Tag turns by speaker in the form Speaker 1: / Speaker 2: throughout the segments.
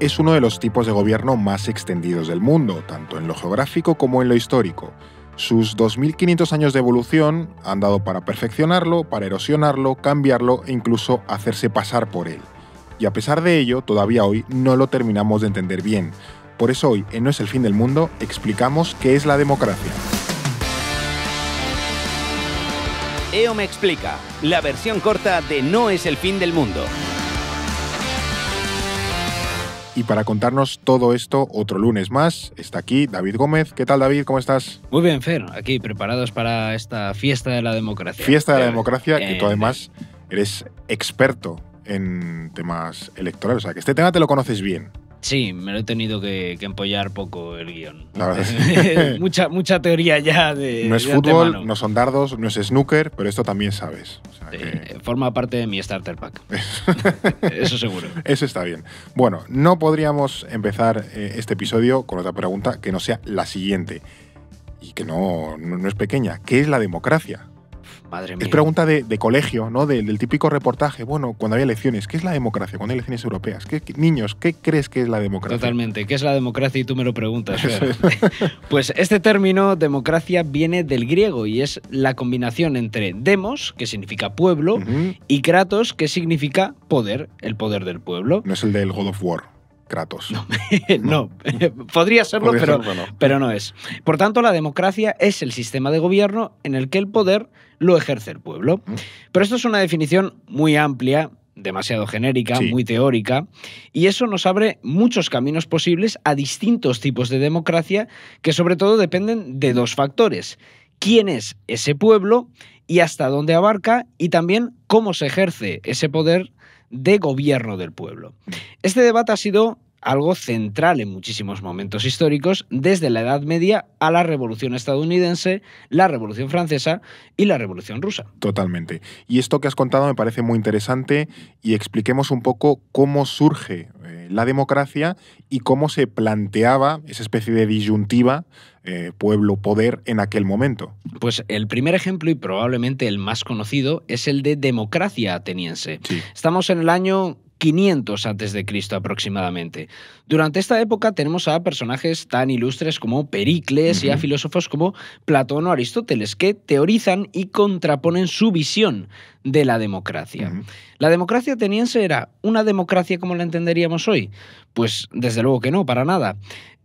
Speaker 1: es uno de los tipos de gobierno más extendidos del mundo, tanto en lo geográfico como en lo histórico. Sus 2.500 años de evolución han dado para perfeccionarlo, para erosionarlo, cambiarlo e incluso hacerse pasar por él. Y a pesar de ello, todavía hoy no lo terminamos de entender bien. Por eso hoy, en No es el fin del mundo, explicamos qué es la democracia.
Speaker 2: EO me explica, la versión corta de No es el fin del mundo. Y para
Speaker 1: contarnos todo esto otro lunes más, está aquí David Gómez. ¿Qué tal, David? ¿Cómo estás?
Speaker 2: Muy bien, Fer. Aquí preparados para esta fiesta de la democracia. Fiesta de la eh, democracia, que tú además
Speaker 1: eres experto en temas electorales. O sea, que este tema te lo conoces bien.
Speaker 2: Sí, me lo he tenido que, empollar poco el guión. mucha,
Speaker 1: mucha teoría
Speaker 2: ya de. No es fútbol, no son
Speaker 1: dardos, no es snooker, pero esto también sabes.
Speaker 2: Eh, forma parte de mi starter pack.
Speaker 1: Eso seguro. Eso está bien. Bueno, no podríamos empezar eh, este episodio con otra pregunta que no sea la siguiente. Y que no, no es pequeña. ¿Qué es la democracia? Es pregunta de, colegio, ¿no? del típico reportaje. Bueno, cuando había elecciones, ¿qué es la democracia? Cuando hay elecciones europeas. ¿qué, niños, ¿qué crees que es la
Speaker 2: democracia? Totalmente. ¿Qué es la democracia? Y tú me lo preguntas. pues este término, democracia, viene del griego y es la combinación entre demos, que significa pueblo, y kratos, que significa poder,
Speaker 1: el poder del pueblo. No es el del God of War.
Speaker 2: No, podría serlo, pero, no. pero no es. Por tanto, la democracia es el sistema de gobierno en el que el poder lo ejerce el pueblo. Pero esto es una definición muy amplia demasiado genérica, muy teórica, y eso nos abre muchos caminos posibles a distintos tipos de democracia que sobre todo dependen de dos factores. ¿Quién es ese pueblo y hasta dónde abarca? Y también cómo se ejerce ese poder de gobierno del pueblo. Este debate ha sido algo central en muchísimos momentos históricos, desde la Edad Media a la Revolución estadounidense, la Revolución francesa y la Revolución rusa.
Speaker 1: Totalmente. Y esto que has contado me parece muy interesante y expliquemos un poco cómo surge eh, la democracia y cómo se planteaba esa especie de disyuntiva eh, pueblo-poder en
Speaker 2: aquel momento. Pues el primer ejemplo y probablemente el más conocido es el de democracia ateniense. Estamos en el año 500 Cristo aproximadamente. Durante esta época tenemos a personajes tan ilustres como Pericles y a filósofos como Platón o Aristóteles que teorizan y contraponen su visión de la democracia. ¿La democracia ateniense era una democracia como la entenderíamos hoy? Pues desde luego que no, para nada.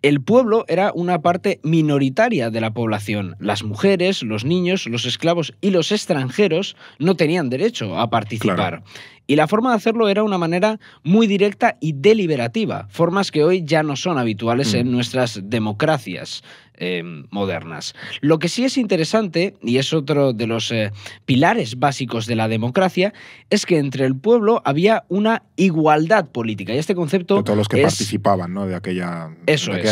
Speaker 2: El pueblo era una parte minoritaria de la población. Las mujeres, los niños, los esclavos y los extranjeros no tenían derecho a participar. Y la forma de hacerlo era una manera muy directa y deliberativa, formas que hoy ya no son habituales en mm. nuestras democracias. Eh, modernas. Lo que sí es interesante, y es otro de los eh, pilares básicos de la democracia, es que entre el pueblo había una igualdad política. Y este concepto. De todos los que participaban
Speaker 1: ¿no? de aquella,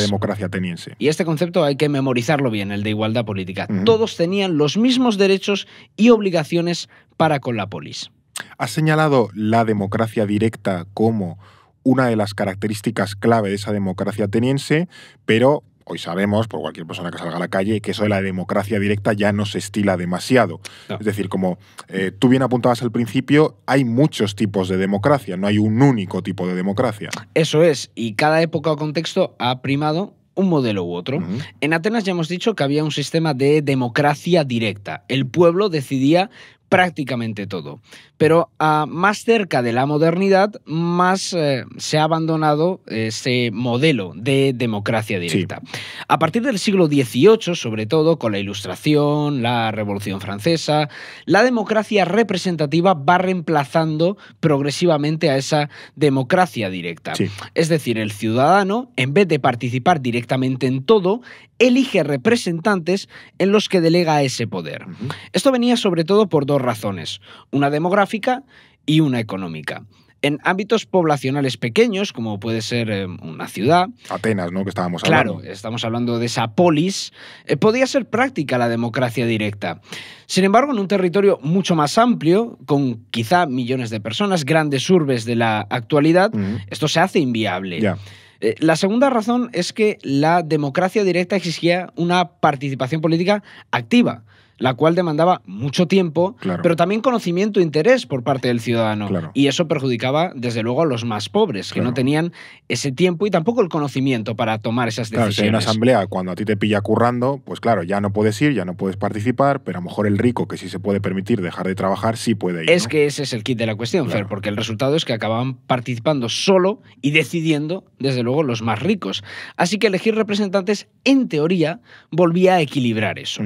Speaker 1: democracia ateniense.
Speaker 2: Y este concepto hay que memorizarlo bien, el de igualdad política. Todos tenían los mismos derechos y obligaciones para con la polis
Speaker 1: ha señalado la democracia directa como una de las características clave de esa democracia ateniense, pero hoy sabemos, por cualquier persona que salga a la calle, que eso de la democracia directa ya no se estila demasiado. Es decir, como eh, tú bien apuntabas al principio, hay muchos tipos de democracia, no hay un único tipo de democracia.
Speaker 2: Eso es, y cada época o contexto ha primado un modelo u otro. En Atenas ya hemos dicho que había un sistema de democracia directa. El pueblo decidía prácticamente todo. Pero a ah, más cerca de la modernidad, más eh, se ha abandonado ese modelo de democracia directa. A partir del siglo XVIII, sobre todo con la Ilustración, la Revolución Francesa, la democracia representativa va reemplazando progresivamente a esa democracia directa. Es decir, el ciudadano, en vez de participar directamente en todo, elige representantes en los que delega ese poder. Esto venía sobre todo por dos razones, una demográfica y una económica. En ámbitos poblacionales pequeños, como puede ser eh, una ciudad. Atenas, ¿no? Que estábamos hablando. estamos hablando de esa polis. Eh, podía ser práctica la democracia directa. Sin embargo, en un territorio mucho más amplio, con quizá millones de personas, grandes urbes de la actualidad, esto se hace inviable. Eh, la segunda razón es que la democracia directa exigía una participación política activa la cual demandaba mucho tiempo, pero también conocimiento e interés por parte del ciudadano. Y eso perjudicaba, desde luego, a los más pobres, que no tenían ese tiempo y tampoco el conocimiento para tomar esas decisiones. si hay una asamblea,
Speaker 1: cuando a ti te pilla currando, pues claro, ya no puedes ir, ya no puedes participar, pero a lo mejor el rico, que sí se puede permitir dejar de trabajar, sí puede ir. Es
Speaker 2: que ese es el kit de la cuestión, Fer, porque el resultado es que acababan participando solo y decidiendo, desde luego, los más ricos. Así que elegir representantes, en teoría, volvía a equilibrar eso.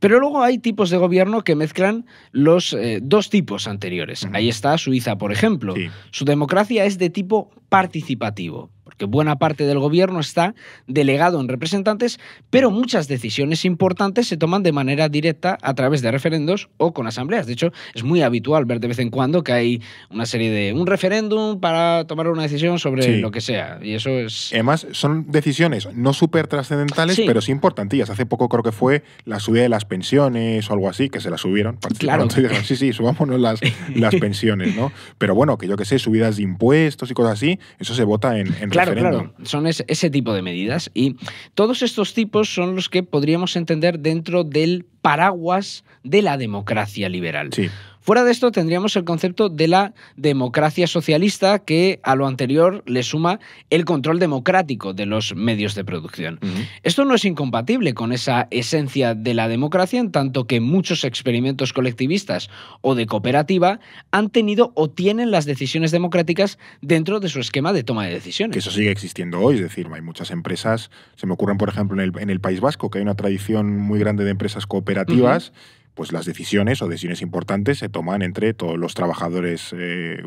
Speaker 2: Pero luego hay tipos de gobierno que mezclan los eh, dos tipos anteriores. Ahí está Suiza, por ejemplo. Su democracia es de tipo participativo que buena parte del gobierno está delegado en representantes, pero muchas decisiones importantes se toman de manera directa a través de referendos o con asambleas. De hecho, es muy habitual ver de vez en cuando que hay una serie de un referéndum para tomar una decisión sobre lo que sea. Y eso es.
Speaker 1: Además, son decisiones no súper trascendentales, pero sí importantillas. Hace poco creo que fue la subida de las pensiones o algo así, que se las subieron. Claro. Dijeron, sí, sí, subámonos las, las pensiones, ¿no? Pero bueno, que yo que sé, subidas de impuestos y cosas así, eso se vota en, en claro,
Speaker 2: Son ese, ese tipo de medidas. Y todos estos tipos son los que podríamos entender dentro del paraguas de la democracia liberal. Sí. Fuera de esto tendríamos el concepto de la democracia socialista que a lo anterior le suma el control democrático de los medios de producción. Esto no es incompatible con esa esencia de la democracia en tanto que muchos experimentos colectivistas o de cooperativa han tenido o tienen las decisiones democráticas dentro de su esquema de toma de decisiones. Que eso sigue existiendo
Speaker 1: hoy, es decir, hay muchas empresas, se me ocurren por ejemplo en el, País Vasco, que hay una tradición muy grande de empresas cooperativas pues las decisiones o decisiones importantes se toman entre todos los trabajadores eh,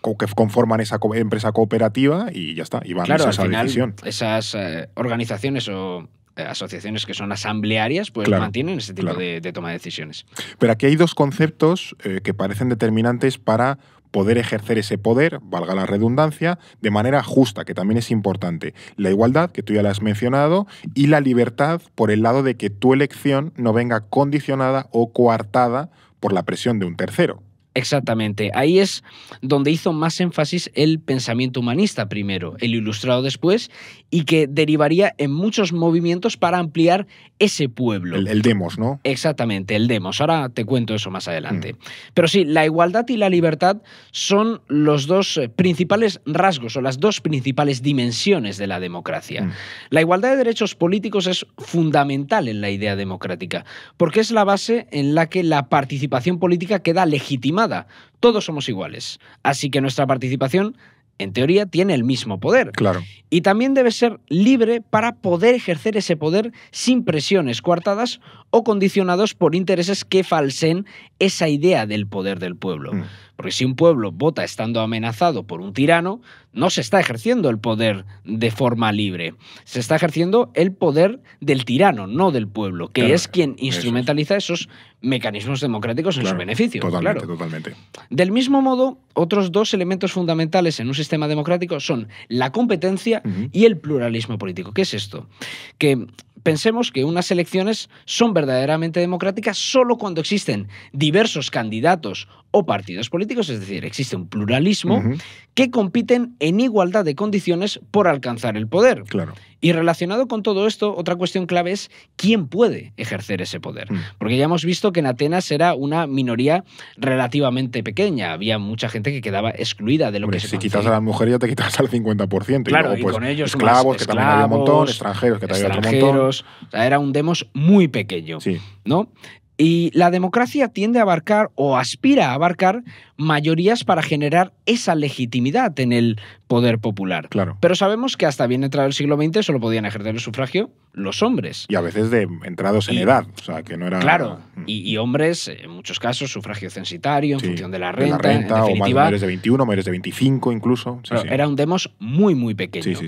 Speaker 1: que conforman esa empresa cooperativa y ya está, y van a esa al final,
Speaker 2: Esas eh, organizaciones o eh, asociaciones que son asamblearias, pues mantienen ese tipo de, toma de decisiones.
Speaker 1: Pero aquí hay dos conceptos que parecen determinantes para poder ejercer ese poder, valga la redundancia, de manera justa, que también es importante. La igualdad, que tú ya la has mencionado, y la libertad por el lado de que tu elección
Speaker 2: no venga condicionada o coartada por la presión de un tercero. Exactamente. Ahí es donde hizo más énfasis el pensamiento humanista primero, el ilustrado después, y que derivaría en muchos movimientos para ampliar ese pueblo. El, demos, ¿no? Exactamente, el demos. Ahora te cuento eso más adelante. Mm. Pero sí, la igualdad y la libertad son los dos eh, principales rasgos o las dos principales dimensiones de la democracia. Mm. La igualdad de derechos políticos es fundamental en la idea democrática, porque es la base en la que la participación política queda legitimada todos somos iguales. Así que nuestra participación en teoría, tiene el mismo poder. Claro. Y también debe ser libre para poder ejercer ese poder sin presiones coartadas o condicionados por intereses que falsen esa idea del poder del pueblo. Mm. Porque si un pueblo vota estando amenazado por un tirano, no se está ejerciendo el poder de forma libre. Se está ejerciendo el poder del tirano, no del pueblo, que es quien instrumentaliza esos mecanismos democráticos en su beneficio. Totalmente, totalmente. Del mismo modo, otros dos elementos fundamentales en un sistema democrático son la competencia y el pluralismo político. ¿Qué es esto? Que pensemos que unas elecciones son verdaderamente democráticas solo cuando existen diversos candidatos o partidos políticos, es decir, existe un pluralismo que compiten en igualdad de condiciones por alcanzar el poder. Y relacionado con todo esto, otra cuestión clave es quién puede ejercer ese poder. Mm. Porque ya hemos visto que en Atenas era una minoría relativamente pequeña. Había mucha gente que quedaba excluida de lo que se Si quitas a la mujer
Speaker 1: ya te quitas al 50%. Claro, pues, con ellos esclavos, que también montón, extranjeros, que también había otro
Speaker 2: montón. era un demos muy pequeño. Sí. ¿no? Y la democracia tiende a abarcar o aspira a abarcar mayorías para generar esa legitimidad en el poder popular. Claro. Pero sabemos que hasta bien entrado el siglo XX solo podían ejercer el sufragio los hombres. Y a veces de entrados en edad, o
Speaker 1: sea, que no era... Claro,
Speaker 2: mm. y, hombres, eh, en muchos casos, sufragio censitario, en función de la renta, o mayores de 21, mayores de 25 incluso. Era un demos muy, muy pequeño.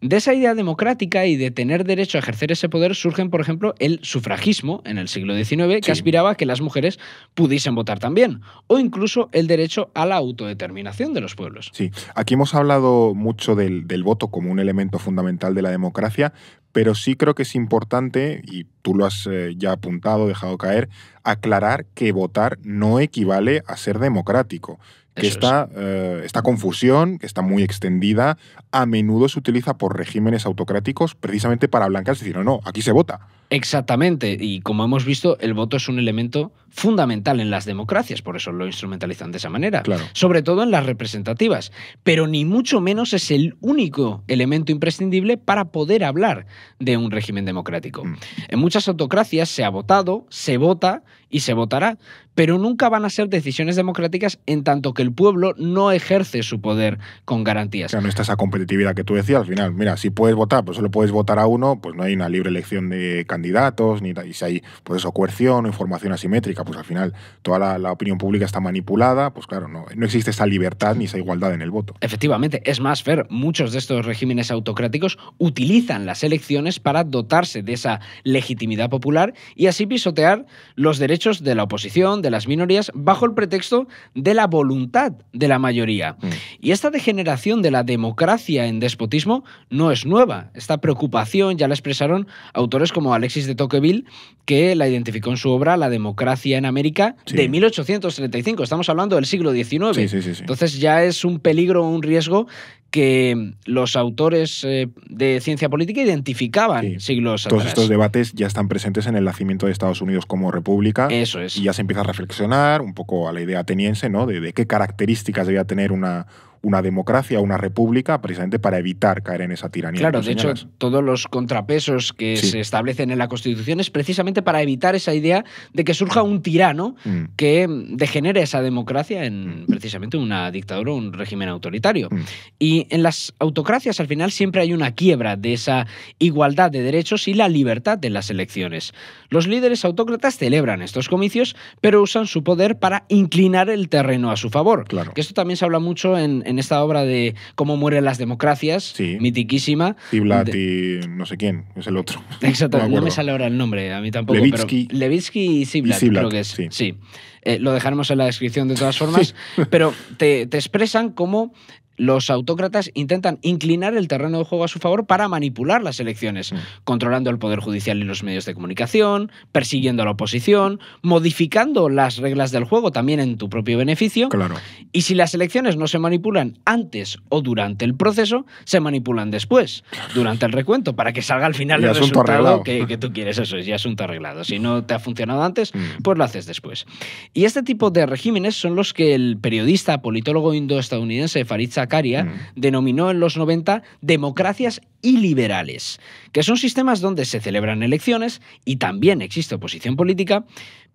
Speaker 2: De esa idea democrática y de tener derecho a ejercer ese poder surgen, por ejemplo, el sufragismo en el siglo XIX, que aspiraba a que las mujeres pudiesen votar también, o incluso el derecho a la autodeterminación de los pueblos.
Speaker 1: Sí, aquí hemos hablado mucho del voto como un elemento fundamental de la democracia, pero sí creo que es importante, y tú lo has eh, ya apuntado, dejado caer, aclarar que votar no equivale a ser democrático. Que esta, eh, confusión, que está muy extendida, a menudo se utiliza por regímenes autocráticos precisamente para blancarse y decir, no, no, aquí se vota.
Speaker 2: Exactamente, y como hemos visto, el voto es un elemento fundamental en las democracias, por eso lo instrumentalizan de esa manera, claro. sobre todo en las representativas, pero ni mucho menos es el único elemento imprescindible para poder hablar de un régimen democrático. Mm. En muchas autocracias se ha votado, se vota y se votará, pero nunca van a ser decisiones democráticas en tanto que el pueblo no ejerce su poder con garantías. Claro, no está esa competitividad que tú decías al final.
Speaker 1: Mira, si puedes votar, pues solo puedes votar a uno, pues no hay una libre elección de candidatos, ni si hay, pues eso, coerción o información asimétrica, pues al final toda la, opinión pública está manipulada, pues claro,
Speaker 2: no, no existe esa libertad ni esa igualdad en el voto. Efectivamente, es más, Fer, muchos de estos regímenes autocráticos utilizan las elecciones para dotarse de esa legitimidad popular y así pisotear los derechos de la oposición, de las minorías bajo el pretexto de la voluntad de la mayoría. Mm. Y esta degeneración de la democracia en despotismo no es nueva. Esta preocupación ya la expresaron autores como Alexis de Tocqueville, que la identificó en su obra La democracia en América de 1835. Estamos hablando del siglo XIX. Entonces ya es un peligro, un riesgo que los autores eh, de ciencia política identificaban siglos siglos Todos estos
Speaker 1: debates ya están presentes en el nacimiento de Estados Unidos como república. Eso es. Y ya se empieza a reflexionar un poco a la idea ateniense, ¿no? de qué características debía tener una, una democracia, una república, precisamente para evitar caer en esa tiranía. Claro, de hecho,
Speaker 2: todos los contrapesos que se establecen en la Constitución es precisamente para evitar esa idea de que surja un tirano mm. que degenere esa democracia en mm. precisamente una dictadura o un régimen autoritario. Mm. Y en las autocracias al final siempre hay una quiebra de esa igualdad de derechos y la libertad de las elecciones. Los líderes autócratas celebran estos comicios, pero usan su poder para inclinar el terreno a su favor. Claro. Que esto también se habla mucho en en esta obra de Cómo mueren las democracias, mitiquísima.
Speaker 1: Y y no sé quién, es el otro. Exacto, no, me sale
Speaker 2: ahora el nombre, a mí tampoco. Levitsky, pero y Ziblatt, creo que es. Sí. Eh, lo dejaremos en la descripción de todas formas, pero te, te expresan cómo los autócratas intentan inclinar el terreno de juego a su favor para manipular las elecciones, mm. controlando el Poder Judicial y los medios de comunicación, persiguiendo a la oposición, modificando las reglas del juego también en tu propio beneficio. Claro. Y si las elecciones no se manipulan antes o durante el proceso, se manipulan después, durante el recuento, para que salga al final el resultado que, tú quieres. Eso es, ya asunto arreglado. Si no te ha funcionado antes, mm. pues lo haces después. Y este tipo de regímenes son los que el periodista, politólogo indoestadounidense Farid Zakaria, mm. denominó en los 90 democracias iliberales, que son sistemas donde se celebran elecciones y también existe oposición política,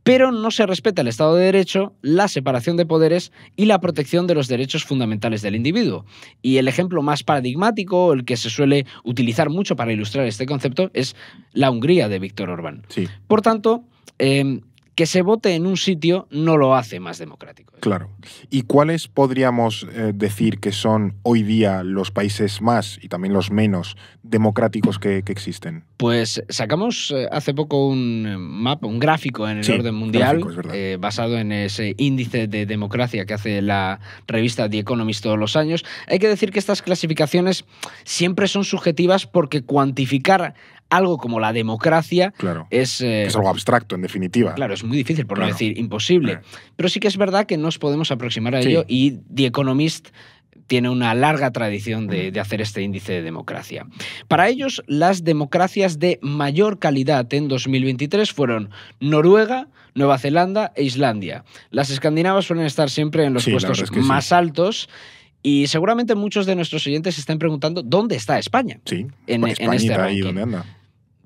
Speaker 2: pero no se respeta el Estado de Derecho, la separación de poderes y la protección de los derechos fundamentales del individuo. Y el ejemplo más paradigmático, el que se suele utilizar mucho para ilustrar este concepto, es la Hungría de Víctor Orbán. Por tanto, eh, que se vote en un sitio no lo hace más democrático. Claro. ¿Y
Speaker 1: cuáles podríamos eh, decir que son hoy día los países más y también los menos democráticos que, existen?
Speaker 2: Pues sacamos eh, hace poco un eh, mapa, un gráfico en el orden mundial basado en ese índice de democracia que hace la revista The Economist todos los años. Hay que decir que estas clasificaciones siempre son subjetivas porque cuantificar algo como la democracia eh, es... algo abstracto,
Speaker 1: en definitiva. Claro,
Speaker 2: es muy difícil, por no decir imposible. Eh. Pero sí que es verdad que nos podemos aproximar a ello y The Economist tiene una larga tradición de, hacer este índice de democracia. Para ellos, las democracias de mayor calidad en 2023 fueron Noruega, Nueva Zelanda e Islandia. Las escandinavas suelen estar siempre en los puestos más altos y seguramente muchos de nuestros oyentes se estén preguntando dónde está España. Sí, en, España este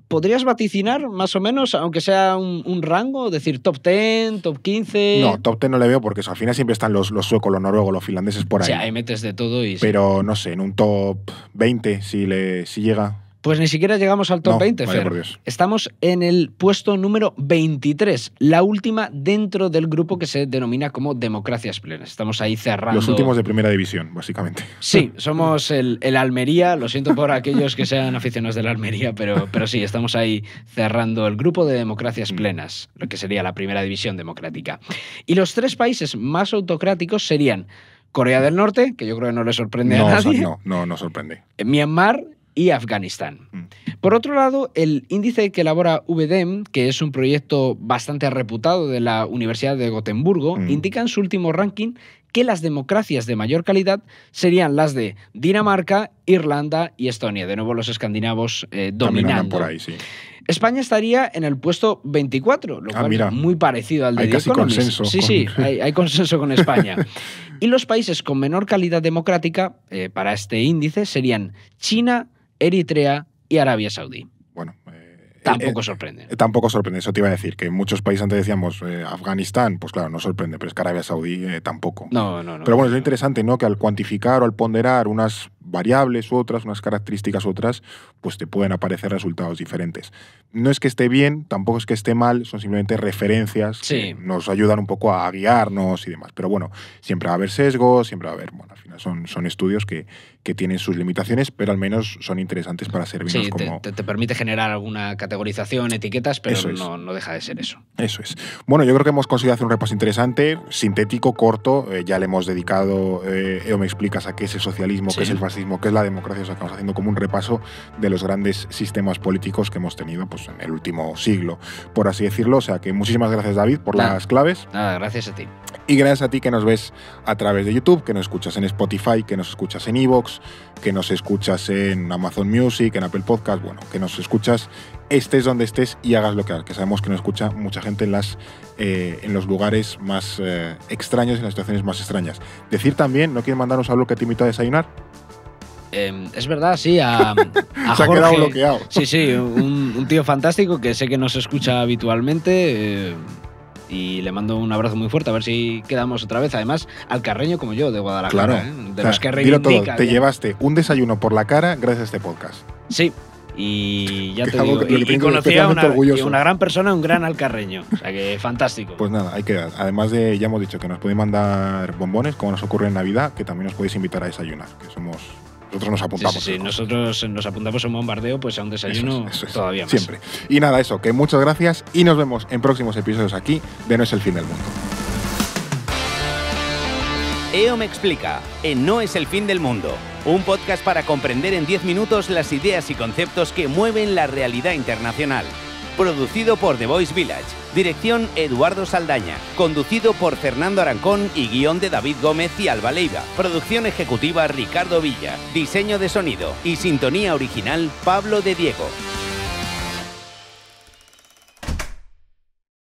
Speaker 2: ¿Podrías vaticinar más o menos, aunque sea un, rango, decir top 10, top 15? No,
Speaker 1: top 10 no le veo porque al final siempre están los, los suecos, los noruegos, los finlandeses por ahí. O ahí
Speaker 2: metes de todo y... Pero
Speaker 1: no sé, en un top 20 si, le,
Speaker 2: si llega. Pues ni siquiera llegamos al top 20, Estamos en el puesto número 23, la última dentro del grupo que se denomina como Democracias Plenas. Estamos ahí cerrando. Los últimos de
Speaker 1: primera división, básicamente.
Speaker 2: Sí, somos el, Almería, lo siento por aquellos que sean aficionados del Almería, pero, pero sí, estamos ahí cerrando el grupo de Democracias mm. Plenas, lo que sería la primera división democrática. Y los tres países más autocráticos serían Corea del Norte, que yo creo que no le sorprende a nadie. No,
Speaker 1: no, no sorprende.
Speaker 2: Myanmar y Afganistán. Mm. Por otro lado, el índice que elabora VDEM, que es un proyecto bastante reputado de la Universidad de Gotemburgo, mm. indica en su último ranking que las democracias de mayor calidad serían las de Dinamarca, Irlanda y Estonia. De nuevo, los escandinavos eh, dominan. España estaría en el puesto 24, lo ah, cual es muy parecido al de hay consenso Sí, sí, hay, consenso con España. y los países con menor calidad democrática eh, para este índice serían China, Eritrea y Arabia Saudí. Bueno, eh, Tampoco eh, sorprende.
Speaker 1: Eh, tampoco sorprende, eso te iba a decir, que en muchos países antes decíamos Afganistán, pues claro, no sorprende, pero es que Arabia Saudí tampoco.
Speaker 2: No, no, no. Pero
Speaker 1: bueno, es lo interesante, ¿no? Que al cuantificar o al ponderar unas variables u otras, unas características u otras, pues te pueden aparecer resultados diferentes. No es que esté bien, tampoco es que esté mal, son simplemente referencias que nos ayudan un poco a guiarnos y demás. Pero bueno, siempre va a haber sesgos, siempre va a haber, bueno, al final son, son estudios que, que tienen sus limitaciones, pero al menos son interesantes para servirnos como... Te,
Speaker 2: permite generar alguna categorización, etiquetas, pero no, deja de ser eso.
Speaker 1: Eso es. Bueno, yo creo que hemos conseguido hacer un repaso interesante, sintético, corto. Eh, ya le hemos dedicado, eh, me explicas, a qué es el socialismo, qué es el fascismo, qué es la democracia. O sea, estamos haciendo como un repaso de los grandes sistemas políticos que hemos tenido pues, en el último siglo, por así decirlo. O sea, que muchísimas gracias, David, por las claves.
Speaker 2: Nada, gracias a ti.
Speaker 1: Y gracias a ti que nos ves a través de YouTube, que nos escuchas en Spotify, que nos escuchas en Evox que nos escuchas en Amazon Music, en Apple Podcast, bueno, que nos escuchas estés donde estés y hagas lo que hagas, que sabemos que nos escucha mucha gente en, eh, los lugares más eh, extraños, en las situaciones más extrañas. Decir también, ¿no quieres mandarnos algo que te invito a desayunar?
Speaker 2: Em, es verdad, sí, a, a
Speaker 1: ha quedado bloqueado.
Speaker 2: Sí, sí, un, un, tío fantástico que sé que nos escucha habitualmente eh, y le mando un abrazo muy fuerte, a ver si quedamos otra vez. Además, al carreño como yo de Guadalajara. Claro, ¿eh? de los que te
Speaker 1: llevaste un desayuno por la cara gracias a este podcast. Sí, y ya te digo, y, conocí a una, gran
Speaker 2: persona, un gran alcarreño. o sea que fantástico.
Speaker 1: Pues nada, hay que Además de, ya hemos dicho que nos podéis mandar bombones, como nos ocurre en Navidad, que también nos podéis invitar a desayunar, que somos nosotros nos apuntamos. Sí,
Speaker 2: nosotros nos
Speaker 1: apuntamos a un bombardeo, pues a un desayuno eso es, todavía más. Siempre. Y nada, eso, que muchas gracias y nos vemos en próximos episodios aquí de No es el fin del mundo.
Speaker 2: EO me explica en No es el fin del mundo, un podcast para comprender en 10 minutos las ideas y conceptos que mueven la realidad internacional producido por The Voice Village, dirección Eduardo Saldaña, conducido por Fernando Arancón y guión de David Gómez y Alba Leiva, producción ejecutiva Ricardo Villa, diseño de sonido y sintonía original Pablo de Diego.